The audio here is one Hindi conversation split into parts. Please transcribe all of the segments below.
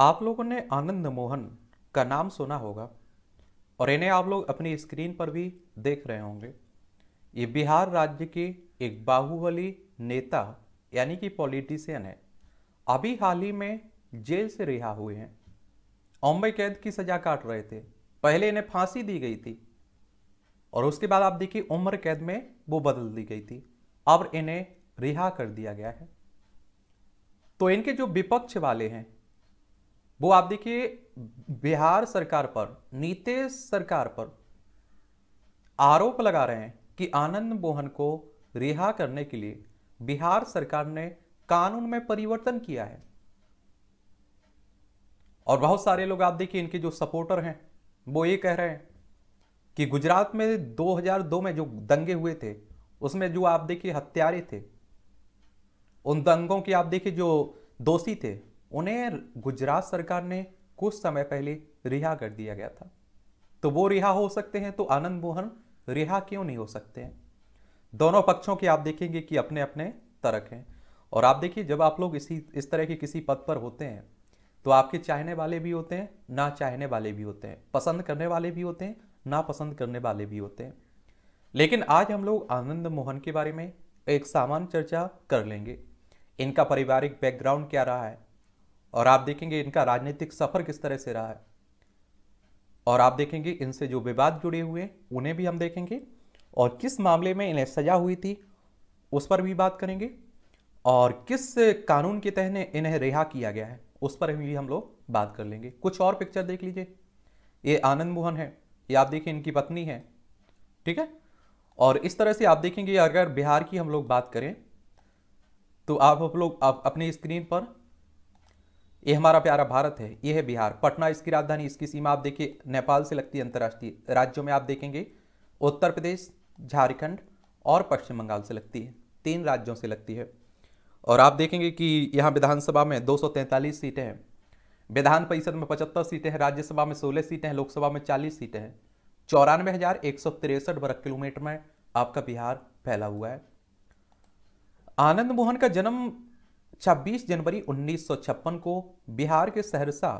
आप लोगों ने आनंद मोहन का नाम सुना होगा और इन्हें आप लोग अपनी स्क्रीन पर भी देख रहे होंगे ये बिहार राज्य के एक बाहुबली नेता यानी कि पॉलिटिशियन है अभी हाल ही में जेल से रिहा हुए हैं मुंबई कैद की सजा काट रहे थे पहले इन्हें फांसी दी गई थी और उसके बाद आप देखिए उम्र कैद में वो बदल दी गई थी अब इन्हें रिहा कर दिया गया है तो इनके जो विपक्ष वाले हैं वो आप देखिए बिहार सरकार पर नीतीश सरकार पर आरोप लगा रहे हैं कि आनंद मोहन को रिहा करने के लिए बिहार सरकार ने कानून में परिवर्तन किया है और बहुत सारे लोग आप देखिए इनके जो सपोर्टर हैं वो ये कह रहे हैं कि गुजरात में 2002 में जो दंगे हुए थे उसमें जो आप देखिए हत्यारे थे उन दंगों के आप देखिए जो दोषी थे उन्हें गुजरात सरकार ने कुछ समय पहले रिहा कर दिया गया था तो वो रिहा हो सकते हैं तो आनंद मोहन रिहा क्यों नहीं हो सकते हैं दोनों पक्षों के आप देखेंगे कि अपने अपने तरक हैं और आप देखिए जब आप लोग इसी इस तरह के किसी पद पर होते हैं तो आपके चाहने वाले भी होते हैं ना चाहने वाले भी होते हैं पसंद करने वाले भी होते हैं ना पसंद करने वाले भी होते हैं लेकिन आज हम लोग आनंद मोहन के बारे में एक सामान्य चर्चा कर लेंगे इनका पारिवारिक बैकग्राउंड क्या रहा है और आप देखेंगे इनका राजनीतिक सफर किस तरह से रहा है और आप देखेंगे इनसे जो विवाद जुड़े हुए उन्हें भी हम देखेंगे और किस मामले में इन्हें सजा हुई थी उस पर भी बात करेंगे और किस कानून के तहत इन्हें रिहा किया गया है उस पर भी हम लोग बात कर लेंगे कुछ और पिक्चर देख लीजिए ये आनंद मोहन है ये आप देखिए इनकी पत्नी है ठीक है और इस तरह से आप देखेंगे अगर बिहार की हम लोग बात करें तो आप लोग आप स्क्रीन पर ये हमारा प्यारा भारत है ये है बिहार पटना इसकी राजधानी इसकी सीमा आप देखिए नेपाल से लगती है अंतर्राष्ट्रीय राज्यों में आप देखेंगे उत्तर प्रदेश झारखंड और पश्चिम बंगाल से लगती है तीन राज्यों से लगती है और आप देखेंगे कि यहाँ विधानसभा में 243 सीटें हैं विधान परिषद में 75 सीटें हैं राज्यसभा में 16 सीटें हैं लोकसभा में 40 सीटें हैं चौरानवे हज़ार एक सौ तिरसठ वर्ग किलोमीटर में आपका बिहार फैला हुआ है आनंद मोहन का जन्म 26 जनवरी उन्नीस को बिहार के सहरसा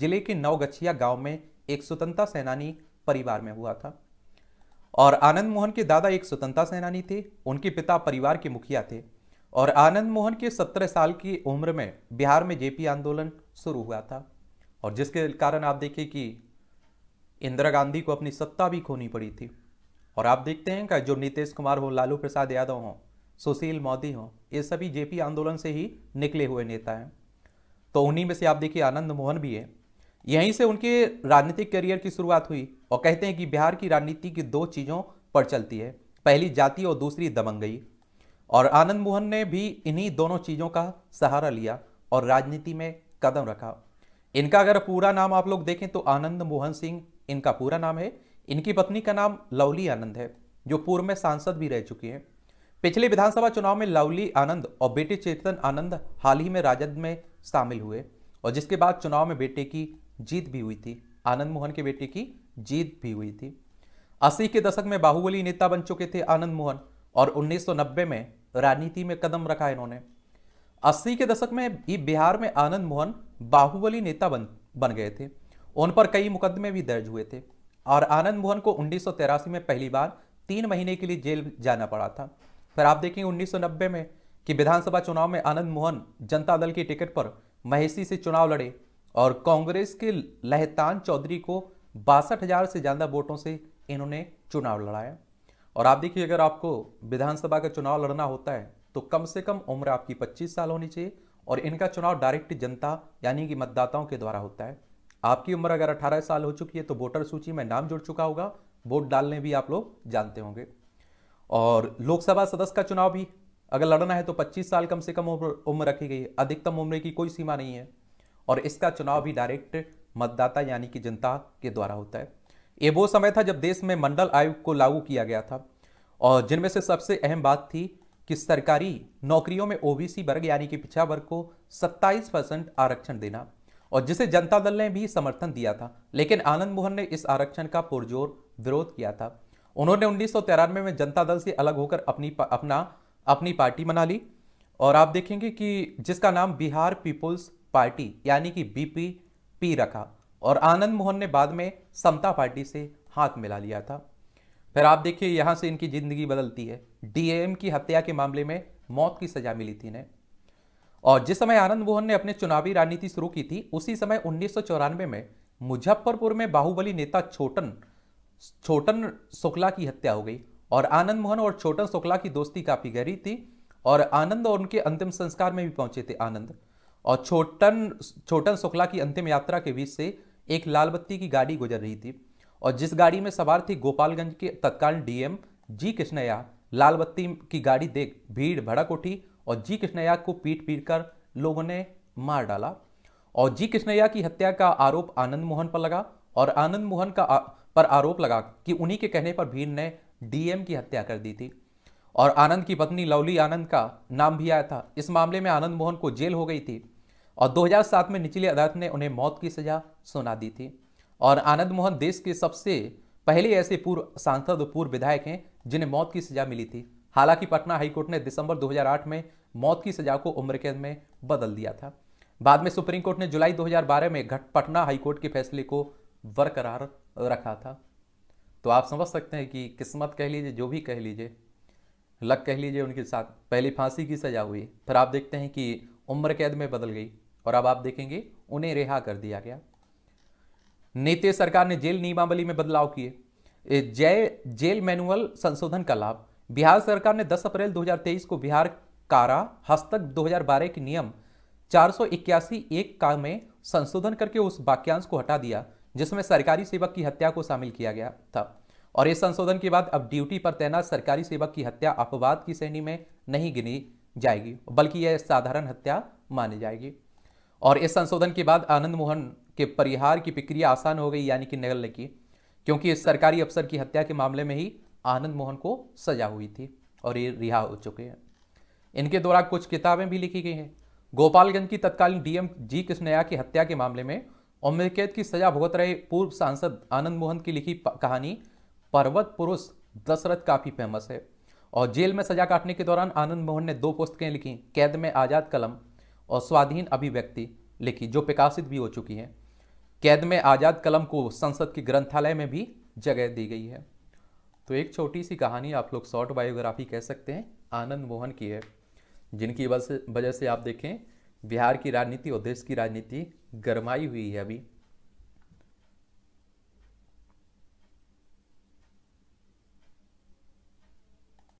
जिले के नवगछिया गांव में एक स्वतंत्रता सेनानी परिवार में हुआ था और आनंद मोहन के दादा एक स्वतंत्रता सेनानी थे उनके पिता परिवार के मुखिया थे और आनंद मोहन के 17 साल की उम्र में बिहार में जेपी आंदोलन शुरू हुआ था और जिसके कारण आप देखिए कि इंदिरा गांधी को अपनी सत्ता भी खोनी पड़ी थी और आप देखते हैं कि जो नीतीश कुमार हो लालू प्रसाद यादव हों सुशील मोदी हों ये सभी जेपी आंदोलन से ही निकले हुए नेता हैं तो उन्हीं में से आप देखिए आनंद मोहन भी है यहीं से उनके राजनीतिक करियर की शुरुआत हुई और कहते हैं कि बिहार की राजनीति की दो चीज़ों पर चलती है पहली जाति और दूसरी दबंगई और आनंद मोहन ने भी इन्हीं दोनों चीज़ों का सहारा लिया और राजनीति में कदम रखा इनका अगर पूरा नाम आप लोग देखें तो आनंद मोहन सिंह इनका पूरा नाम है इनकी पत्नी का नाम लवली आनंद है जो पूर्व में सांसद भी रह चुकी हैं पिछले विधानसभा चुनाव में लवली आनंद और बेटे चेतन आनंद हाल ही में राजद में शामिल हुए और जिसके बाद चुनाव में बेटे की जीत भी हुई थी आनंद मोहन के बेटे की जीत भी हुई थी अस्सी के दशक में बाहुबली नेता बन चुके थे आनंद मोहन और 1990 में राजनीति में कदम रखा इन्होंने अस्सी के दशक में बिहार में आनंद मोहन बाहुबली नेता बन बन गए थे उन पर कई मुकदमे भी दर्ज हुए थे और आनंद मोहन को उन्नीस में पहली बार तीन महीने के लिए जेल जाना पड़ा था फिर आप देखेंगे 1990 में कि विधानसभा चुनाव में आनंद मोहन जनता दल की टिकट पर महेशी से चुनाव लड़े और कांग्रेस के लहतान चौधरी को बासठ हजार से ज़्यादा वोटों से इन्होंने चुनाव लड़ाया और आप देखिए अगर आपको विधानसभा का चुनाव लड़ना होता है तो कम से कम उम्र आपकी 25 साल होनी चाहिए और इनका चुनाव डायरेक्ट जनता यानी कि मतदाताओं के द्वारा होता है आपकी उम्र अगर 18 साल हो चुकी है तो वोटर सूची में नाम जुड़ चुका होगा वोट डालने भी आप लोग जानते होंगे और लोकसभा सदस्य का चुनाव भी अगर लड़ना है तो 25 साल कम से कम उम्र रखी गई है अधिकतम उम्र की कोई सीमा नहीं है और इसका चुनाव भी डायरेक्ट मतदाता यानी कि जनता के द्वारा होता है ये वो समय था जब देश में मंडल आयोग को लागू किया गया था और जिनमें से सबसे अहम बात थी कि सरकारी नौकरियों में ओबीसी वर्ग यानी कि पिछड़ा वर्ग को 27 परसेंट आरक्षण देना और जिसे जनता दल ने भी समर्थन दिया था लेकिन आनंद मोहन ने इस आरक्षण का पुरजोर विरोध किया था उन्होंने उन्नीस में, में जनता दल से अलग होकर अपनी अपना अपनी पार्टी बना ली और आप देखेंगे कि जिसका नाम बिहार पीपुल्स पार्टी यानी कि बीपीपी रखा और आनंद मोहन ने बाद में समता पार्टी से हाथ मिला लिया था फिर आप देखिए यहाँ से इनकी ज़िंदगी बदलती है डीएम की हत्या के मामले में मौत की सजा मिली थी इन्हें और जिस समय आनंद मोहन ने अपने चुनावी राजनीति शुरू की थी उसी समय उन्नीस में मुजफ्फरपुर में बाहुबली नेता छोटन छोटन शुक्ला की हत्या हो गई और आनंद मोहन और छोटन शुक्ला की दोस्ती काफ़ी गहरी थी और आनंद और उनके अंतिम संस्कार में भी पहुंचे थे आनंद और छोटन छोटन शुक्ला की अंतिम यात्रा के बीच से एक लाल बत्ती की गाड़ी गुजर रही थी और जिस गाड़ी में सवार थी गोपालगंज के तत्कालीन डीएम जी कृष्णया लाल बत्ती की गाड़ी देख भीड़ भड़क उठी और जी कृष्णया को पीट पीट कर लोगों ने मार डाला और जी कृष्णया की हत्या का आरोप आनंद मोहन पर लगा और आनंद मोहन का पर आरोप लगा कि उन्हीं के कहने पर भीड़ ने डीएम की हत्या कर दी थी और आनंद की पत्नी लवली आनंद का नाम भी आया था इस मामले में आनंद मोहन को जेल हो गई थी और 2007 में निचली अदालत ने उन्हें मौत की सजा सुना दी थी और आनंद मोहन देश के सबसे पहले ऐसे पूर्व सांसद और पूर्व विधायक हैं जिन्हें मौत की सजा मिली थी हालांकि पटना हाईकोर्ट ने दिसंबर 2008 में मौत की सजा को उम्र कैद में बदल दिया था बाद में सुप्रीम कोर्ट ने जुलाई 2012 में घट पटना हाईकोर्ट के फैसले को बरकरार रखा था तो आप समझ सकते हैं कि किस्मत कह लीजिए जो भी कह लीजिए लक कह लीजिए उनके साथ पहली फांसी की सज़ा हुई फिर आप देखते हैं कि उम्र कैद में बदल गई और अब आप देखेंगे उन्हें रिहा कर दिया गया नीतीश सरकार ने जेल नियमावली में बदलाव किए जय जेल मैनुअल संशोधन का लाभ बिहार सरकार ने 10 अप्रैल 2023 को बिहार कारा हस्तक 2012 के नियम चार सौ एक का में संशोधन करके उस वाक्यांश को हटा दिया जिसमें सरकारी सेवक की हत्या को शामिल किया गया था और इस संशोधन के बाद अब ड्यूटी पर तैनात सरकारी सेवक की हत्या अपवाद की श्रेणी में नहीं गिनी जाएगी बल्कि यह साधारण हत्या मानी जाएगी और इस संशोधन के बाद आनंद मोहन के परिहार की प्रक्रिया आसान हो गई यानी कि निगलने की क्योंकि इस सरकारी अफसर की हत्या के मामले में ही आनंद मोहन को सजा हुई थी और ये रिहा हो चुके हैं इनके द्वारा कुछ किताबें भी लिखी गई हैं गोपालगंज की तत्कालीन डीएम जी कृष्णया की हत्या के मामले में और मिल्कियत की सजा भुगत रहे पूर्व सांसद आनंद मोहन की लिखी कहानी पर्वत पुरुष दशरथ काफ़ी फेमस है और जेल में सजा काटने के दौरान आनंद मोहन ने दो पुस्तकें लिखी कैद में आज़ाद कलम और स्वाधीन अभिव्यक्ति लिखी जो प्रकाशित भी हो चुकी हैं कैद में आज़ाद कलम को संसद के ग्रंथालय में भी जगह दी गई है तो एक छोटी सी कहानी आप लोग शॉर्ट बायोग्राफी कह सकते हैं आनंद मोहन की है जिनकी वजह से आप देखें बिहार की राजनीति और देश की राजनीति गरमाई हुई है अभी